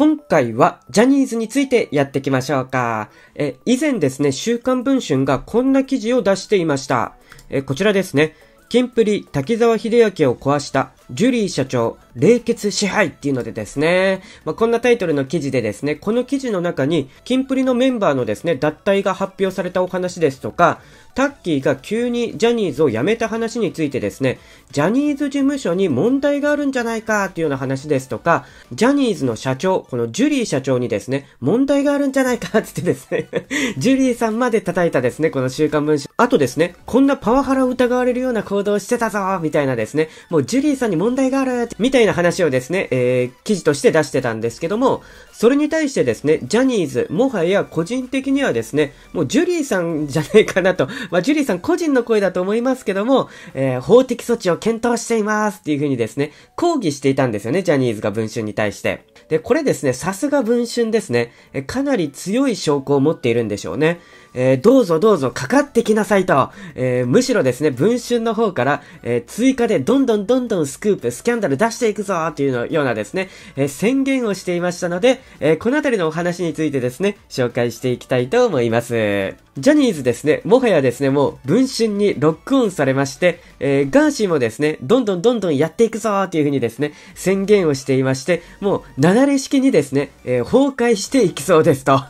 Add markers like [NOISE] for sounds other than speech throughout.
今回はジャニーズについてやっていきましょうか。え、以前ですね、週刊文春がこんな記事を出していました。え、こちらですね。キンプリ、滝沢秀明を壊したジュリー社長、冷血支配っていうのでですね、まあ、こんなタイトルの記事でですね、この記事の中に、キンプリのメンバーのですね、脱退が発表されたお話ですとか、タッキーが急にジャニーズを辞めた話についてですね、ジャニーズ事務所に問題があるんじゃないかっていうような話ですとか、ジャニーズの社長、このジュリー社長にですね、問題があるんじゃないかって言ってですね [LAUGHS] ジュリーさんまで叩いたですね、この週刊文春。あとですね、こんなパワハラを疑われるような行動をしてたぞみたいなですね、もうジュリーさんに問題がある、みたいな話をですね、えー、記事として出してたんですけども、それに対してですね、ジャニーズ、もはや個人的にはですね、もうジュリーさんじゃないかなと、[LAUGHS] まあ、ジュリーさん個人の声だと思いますけども、えー、法的措置を検討していますっていう風にですね、抗議していたんですよね、ジャニーズが文春に対して。で、これですね、さすが文春ですね、えかなり強い証拠を持っているんでしょうね。えー、どうぞどうぞかかってきなさいと、えー、むしろですね、文春の方から、えー、追加でどんどんどんどんスクープ、スキャンダル出していくぞというのようなですね、え宣言をしていましたので、えこのあたりのお話についてですね、紹介していきたいと思います。ジャニーズですね、もはやですね、もう文春にロックオンされまして、えー、ガーシーもですね、どんどんどんどんやっていくぞというふうにですね、宣言をしていまして、もう、流れ式にですね、え崩壊していきそうですと。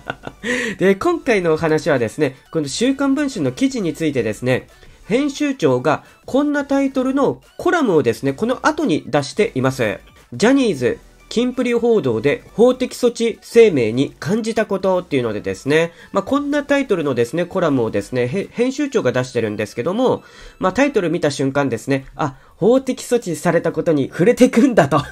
[LAUGHS] で、今回のの話はですね、この週刊文春の記事についてですね、編集長がこんなタイトルのコラムをですね、この後に出しています。ジャニーズ、金プリ報道で法的措置声明に感じたことっていうのでですね、まあ、こんなタイトルのですね、コラムをですね、編集長が出してるんですけども、まあ、タイトル見た瞬間ですね、あ、法的措置されたことに触れていくんだと [LAUGHS]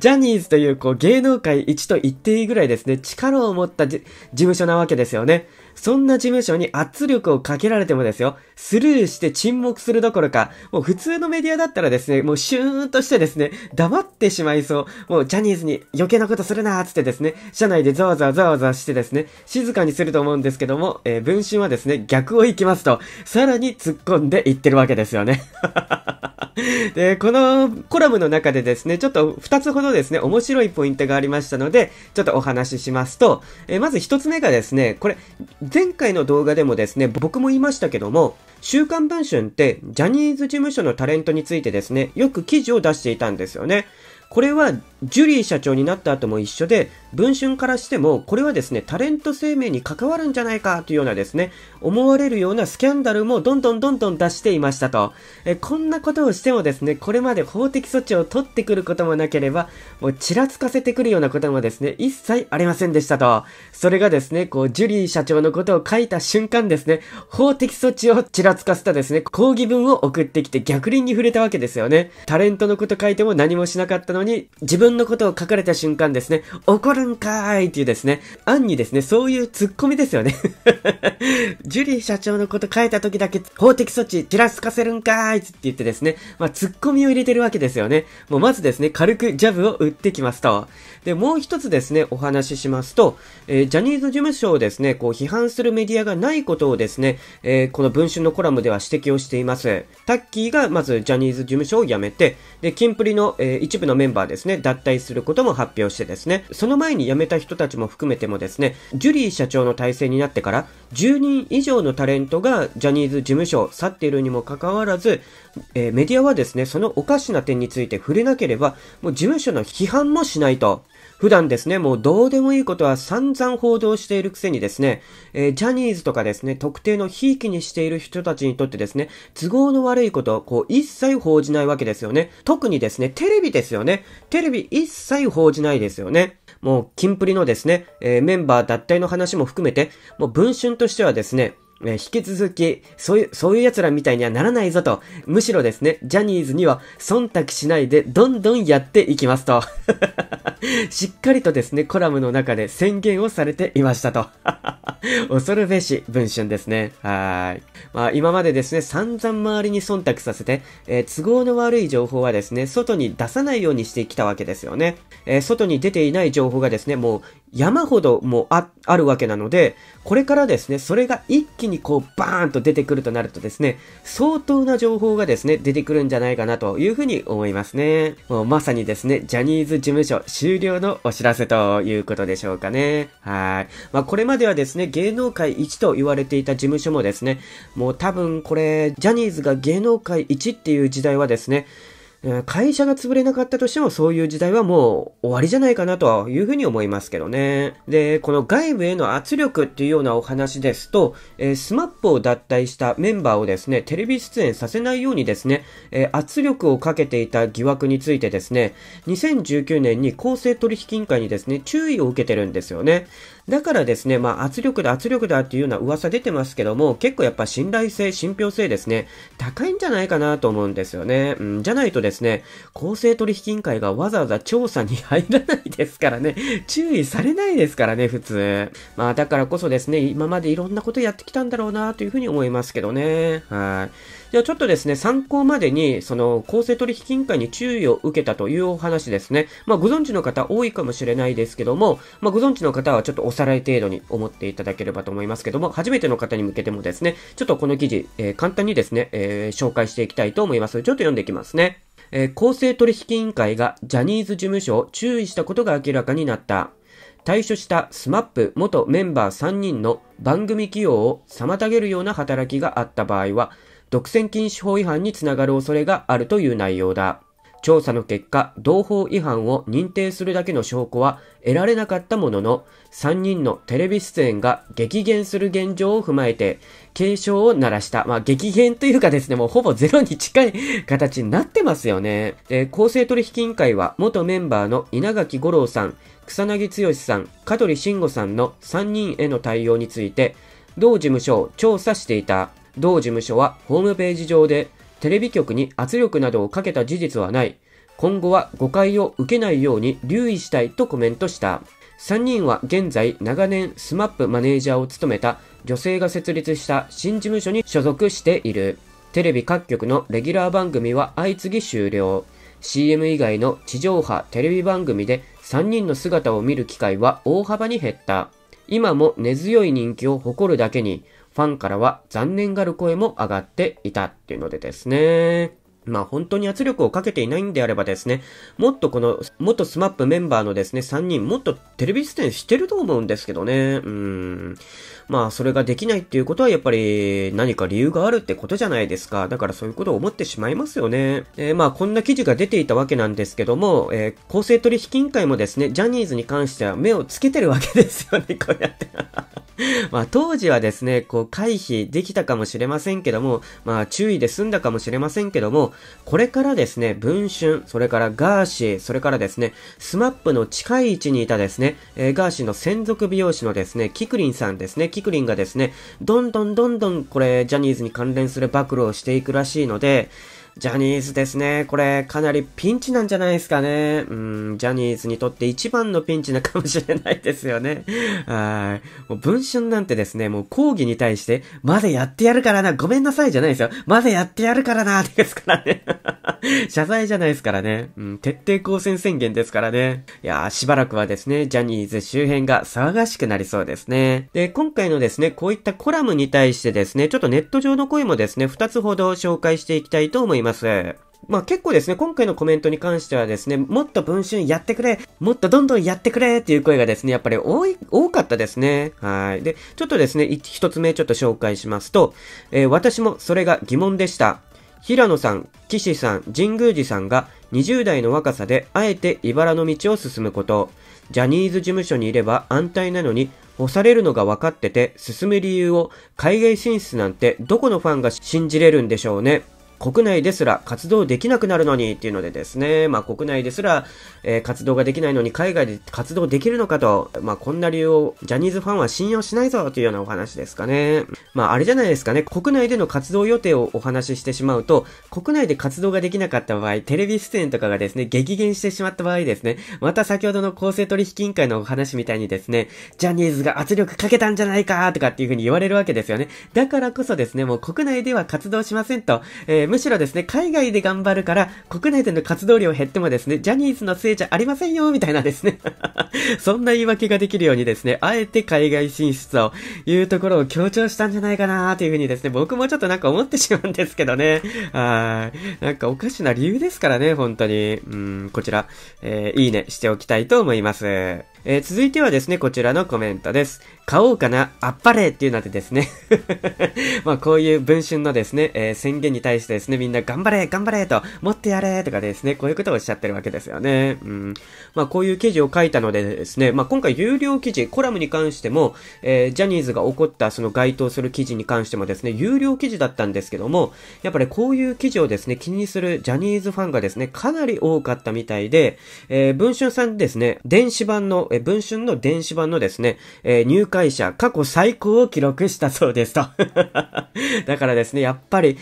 ジャニーズというこう芸能界一と言っていいぐらいですね、力を持った事務所なわけですよね。そんな事務所に圧力をかけられてもですよ、スルーして沈黙するどころか、もう普通のメディアだったらですね、もうシューンとしてですね、黙ってしまいそう。もうジャニーズに余計なことするなーつってですね、社内でザワザワザワザワしてですね、静かにすると思うんですけども、えー、文春はですね、逆を行きますと、さらに突っ込んでいってるわけですよね。[LAUGHS] [LAUGHS] で、このコラムの中でですね、ちょっと2つほどですね、面白いポイントがありましたので、ちょっとお話ししますと、えまず1つ目がですね、これ、前回の動画でもですね、僕も言いましたけども、週刊文春って、ジャニーズ事務所のタレントについてですね、よく記事を出していたんですよね。これはジュリー社長になった後も一緒で、文春からしても、これはですね、タレント生命に関わるんじゃないかというようなですね、思われるようなスキャンダルもどんどんどんどん出していましたと。えこんなことをしてもですね、これまで法的措置を取ってくることもなければ、もうちらつかせてくるようなこともですね、一切ありませんでしたと。それがですね、こう、ジュリー社長のことを書いた瞬間ですね、法的措置をちらつかせたですね、抗議文を送ってきて逆鱗に触れたわけですよね。タレントのこと書いても何もしなかったのに、自分分のことを書かれた瞬間ですね、怒るんかーいっていうですね、案にですね、そういうツッコミですよね。[LAUGHS] ジュリー社長のこと書いた時だけ法的措置ちらつかせるんかーいって言ってですね、まあ、ツッコミを入れてるわけですよね。もうまずですね、軽くジャブを打ってきますと。で、もう一つですね、お話ししますと、えー、ジャニーズ事務所をですね、こう批判するメディアがないことをですね、えー、この文春のコラムでは指摘をしています。タッキーがまずジャニーズ事務所を辞めて、で、キンプリの、えー、一部のメンバーですね、脱退することも発表してですね、その前に辞めた人たちも含めてもですね、ジュリー社長の体制になってから10人以上のタレントがジャニーズ事務所を去っているにもかかわらず、えー、メディアはですね、そのおかしな点について触れなければ、もう事務所の批判もしないと普段ですね、もうどうでもいいことは散々報道しているくせにですね、えー、ジャニーズとかですね、特定のひいきにしている人たちにとってですね、都合の悪いこと、こう一切報じないわけですよね。特にですね、テレビですよね。テレビ一切報じないですよね。もう、キンプリのですね、えー、メンバー脱退の話も含めて、もう文春としてはですね、えー、引き続き、そういう、そういう奴らみたいにはならないぞと、むしろですね、ジャニーズには忖度しないでどんどんやっていきますと。[LAUGHS] しっかりとですね、コラムの中で宣言をされていましたと。[LAUGHS] 恐るべし文春ですね。はい。まあ今までですね、散々周りに忖度させて、えー、都合の悪い情報はですね、外に出さないようにしてきたわけですよね。えー、外に出ていない情報がですね、もう山ほどもうあ、あるわけなので、これからですね、それが一気にこうバーンと出てくるとなるとですね、相当な情報がですね、出てくるんじゃないかなというふうに思いますね。もうまさにですね、ジャニーズ事務所終了のお知らせということでしょうかね。はい。まあこれまではですね、芸能界一と言われていた事務所もですね、もう多分これ、ジャニーズが芸能界一っていう時代はですね、会社が潰れなかったとしてもそういう時代はもう終わりじゃないかなというふうに思いますけどね。で、この外部への圧力っていうようなお話ですと、スマップを脱退したメンバーをですね、テレビ出演させないようにですね、圧力をかけていた疑惑についてですね、2019年に公正取引委員会にですね、注意を受けてるんですよね。だからですね、まあ圧力だ圧力だっていうような噂出てますけども、結構やっぱ信頼性、信憑性ですね、高いんじゃないかなと思うんですよね。うん、じゃないとですねですね、公正取引委員会がわざわざ調査に入らないですからね、注意されないですからね、普通。まあだからこそですね、今までいろんなことやってきたんだろうなというふうに思いますけどね。はい。ではちょっとですね、参考までに、その公正取引委員会に注意を受けたというお話ですね。まあご存知の方多いかもしれないですけども、まあご存知の方はちょっとおさらい程度に思っていただければと思いますけども、初めての方に向けてもですね、ちょっとこの記事、えー、簡単にですね、えー、紹介していきたいと思います。ちょっと読んでいきますね。えー、公正取引委員会がジャニーズ事務所を注意したことが明らかになった。退所した SMAP 元メンバー3人の番組起用を妨げるような働きがあった場合は、独占禁止法違反につながる恐れがあるという内容だ。調査の結果、同法違反を認定するだけの証拠は得られなかったものの、3人のテレビ出演が激減する現状を踏まえて、警鐘を鳴らした。まあ、激減というかですね、もうほぼゼロに近い形になってますよね。で、公正取引委員会は、元メンバーの稲垣五郎さん、草薙剛さん、香取慎吾さんの3人への対応について、同事務所を調査していた。同事務所はホームページ上で、テレビ局に圧力などをかけた事実はない。今後は誤解を受けないように留意したいとコメントした。3人は現在長年スマップマネージャーを務めた女性が設立した新事務所に所属している。テレビ各局のレギュラー番組は相次ぎ終了。CM 以外の地上波テレビ番組で3人の姿を見る機会は大幅に減った。今も根強い人気を誇るだけに、ファンからは残念がる声も上がっていたっていうのでですね。まあ本当に圧力をかけていないんであればですね、もっとこの、元スマップメンバーのですね、3人、もっとテレビ出演してると思うんですけどね。うん。まあそれができないっていうことはやっぱり何か理由があるってことじゃないですか。だからそういうことを思ってしまいますよね。えー、まあこんな記事が出ていたわけなんですけども、えー、公正取引委員会もですね、ジャニーズに関しては目をつけてるわけですよね、こうやって [LAUGHS] まあ当時はですね、こう回避できたかもしれませんけども、まあ注意で済んだかもしれませんけども、これからですね、文春、それからガーシー、それからですね、スマップの近い位置にいたですね、えー、ガーシーの専属美容師のですね、キクリンさんですね、キクリンがですね、どんどんどんどんこれジャニーズに関連する暴露をしていくらしいので、ジャニーズですね。これ、かなりピンチなんじゃないですかね。うん、ジャニーズにとって一番のピンチなかもしれないですよね。はい。もう、文春なんてですね、もう抗議に対して、まだやってやるからな、ごめんなさいじゃないですよ。まだやってやるからな、ですからね。[LAUGHS] 謝罪じゃないですからね。うん、徹底抗戦宣言ですからね。いやー、しばらくはですね、ジャニーズ周辺が騒がしくなりそうですね。で、今回のですね、こういったコラムに対してですね、ちょっとネット上の声もですね、二つほど紹介していきたいと思います。います。まあ結構ですね、今回のコメントに関してはですね、もっと文春やってくれもっとどんどんやってくれっていう声がですね、やっぱり多い、多かったですね。はい。で、ちょっとですね、一つ目ちょっと紹介しますと、えー、私もそれが疑問でした。平野さん、岸さん、神宮寺さんが20代の若さであえて茨の道を進むこと。ジャニーズ事務所にいれば安泰なのに、干されるのが分かってて進む理由を海外進出なんてどこのファンが信じれるんでしょうね。国内ですら活動できなくなるのにっていうのでですね、まあ国内ですら、えー、活動ができないのに海外で活動できるのかと、まあこんな理由をジャニーズファンは信用しないぞというようなお話ですかね。まああれじゃないですかね、国内での活動予定をお話ししてしまうと、国内で活動ができなかった場合、テレビ出演とかがですね、激減してしまった場合ですね、また先ほどの公正取引委員会のお話みたいにですね、ジャニーズが圧力かけたんじゃないかとかっていう風に言われるわけですよね。だからこそですね、もう国内では活動しませんと、えーむしろですね、海外で頑張るから、国内での活動量減ってもですね、ジャニーズのせいじゃありませんよ、みたいなですね [LAUGHS] そんな言い訳ができるようにですね、あえて海外進出というところを強調したんじゃないかなというふうにですね、僕もちょっとなんか思ってしまうんですけどね。[LAUGHS] はい。なんかおかしな理由ですからね、本当に。うん、こちら、えー、いいねしておきたいと思います。えー、続いてはですね、こちらのコメントです。買おうかな、あっぱれっていうのでですね [LAUGHS] まあこういう文春のですね、えー、宣言に対してですね、みんな頑張れ、頑張れと、持ってやれとかですね、こういうことをおっしゃってるわけですよね。うん。まあこういう記事を書いたのでですね、まあ今回有料記事、コラムに関しても、えー、ジャニーズが起こったその該当する記事に関してもですね、有料記事だったんですけども、やっぱりこういう記事をですね、気にするジャニーズファンがですね、かなり多かったみたいで、えー、文春さんですね、電子版のえ文春の電子版のですね、え入会者過去最高を記録したそうですと [LAUGHS] だからですね、やっぱり、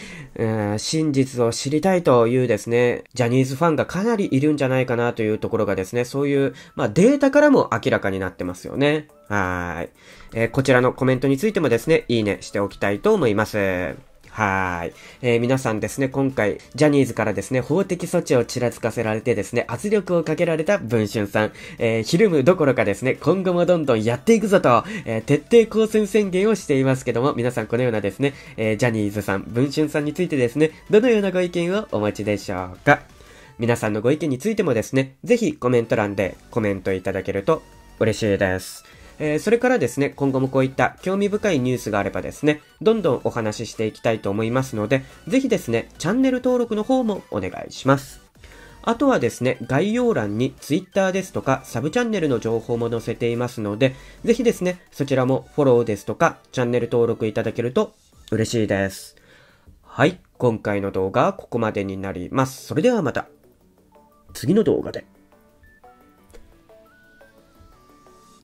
真実を知りたいというですね、ジャニーズファンがかなりいるんじゃないかなというところがですね、そういう、まあ、データからも明らかになってますよね。はい。えー、こちらのコメントについてもですね、いいねしておきたいと思います。はい。えー、皆さんですね、今回、ジャニーズからですね、法的措置をちらつかせられてですね、圧力をかけられた文春さん、えー、ひるむどころかですね、今後もどんどんやっていくぞと、えー、徹底抗戦宣言をしていますけども、皆さんこのようなですね、えー、ジャニーズさん、文春さんについてですね、どのようなご意見をお持ちでしょうか。皆さんのご意見についてもですね、ぜひコメント欄でコメントいただけると嬉しいです。えー、それからですね、今後もこういった興味深いニュースがあればですね、どんどんお話ししていきたいと思いますので、ぜひですね、チャンネル登録の方もお願いします。あとはですね、概要欄に Twitter ですとかサブチャンネルの情報も載せていますので、ぜひですね、そちらもフォローですとかチャンネル登録いただけると嬉しいです。はい、今回の動画はここまでになります。それではまた、次の動画で。